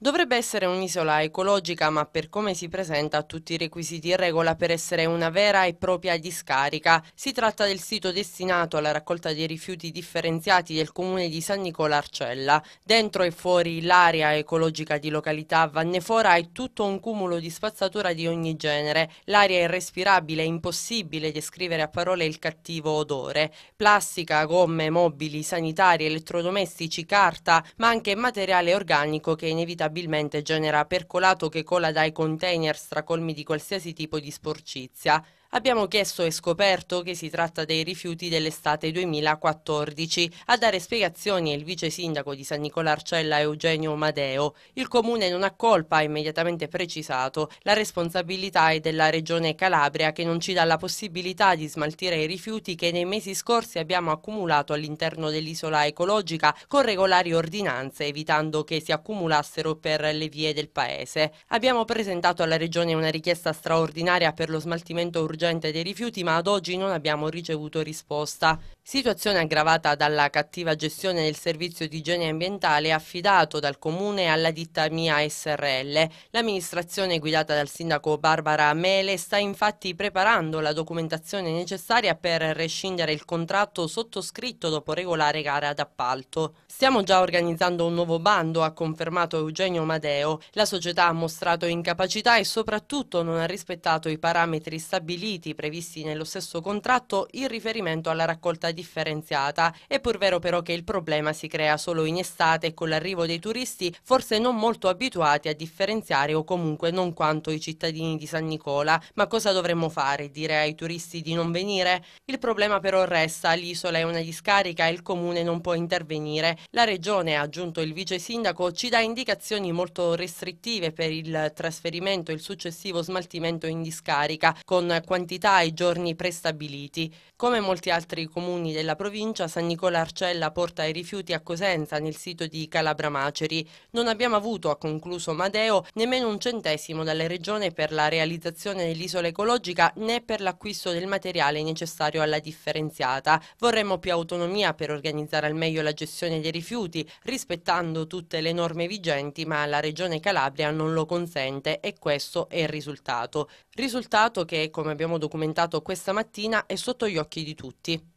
Dovrebbe essere un'isola ecologica, ma per come si presenta ha tutti i requisiti in regola per essere una vera e propria discarica. Si tratta del sito destinato alla raccolta dei rifiuti differenziati del comune di San Nicola Arcella. Dentro e fuori l'area ecologica di località Vannefora è tutto un cumulo di spazzatura di ogni genere. L'aria è irrespirabile, è impossibile descrivere a parole il cattivo odore. Plastica, gomme, mobili, sanitari, elettrodomestici, carta, ma anche materiale organico che inevitabilmente inevitabilmente genera percolato che cola dai container stracolmi di qualsiasi tipo di sporcizia. Abbiamo chiesto e scoperto che si tratta dei rifiuti dell'estate 2014. A dare spiegazioni è il vice sindaco di San Nicola Arcella Eugenio Madeo. Il comune non ha colpa, ha immediatamente precisato. La responsabilità è della regione Calabria che non ci dà la possibilità di smaltire i rifiuti che nei mesi scorsi abbiamo accumulato all'interno dell'isola ecologica con regolari ordinanze, evitando che si accumulassero per le vie del paese. Abbiamo presentato alla regione una richiesta straordinaria per lo smaltimento urgente sorgente dei rifiuti, ma ad oggi non abbiamo ricevuto risposta. Situazione aggravata dalla cattiva gestione del servizio di igiene ambientale affidato dal comune alla ditta Mia SRL. L'amministrazione guidata dal sindaco Barbara Mele sta infatti preparando la documentazione necessaria per rescindere il contratto sottoscritto dopo regolare gara d'appalto. Stiamo già organizzando un nuovo bando, ha confermato Eugenio Madeo. La società ha mostrato incapacità e soprattutto non ha rispettato i parametri stabiliti garantiti previsti nello stesso contratto il riferimento alla raccolta differenziata. È pur vero però che il problema si crea solo in estate con l'arrivo dei turisti forse non molto abituati a differenziare o comunque non quanto i cittadini di San Nicola. Ma cosa dovremmo fare? Dire ai turisti di non venire? Il problema però resta, l'isola è una discarica e il comune non può intervenire. La regione, ha aggiunto il vice sindaco, ci dà indicazioni molto restrittive per il trasferimento e il successivo smaltimento in discarica con quantità quantità ai giorni prestabiliti. Come molti altri comuni della provincia, San Nicola Arcella porta i rifiuti a Cosenza nel sito di Calabra Maceri. Non abbiamo avuto, ha concluso Madeo, nemmeno un centesimo dalla regione per la realizzazione dell'isola ecologica né per l'acquisto del materiale necessario alla differenziata. Vorremmo più autonomia per organizzare al meglio la gestione dei rifiuti, rispettando tutte le norme vigenti, ma la regione Calabria non lo consente e questo è il risultato. Risultato che, come abbiamo abbiamo documentato questa mattina è sotto gli occhi di tutti.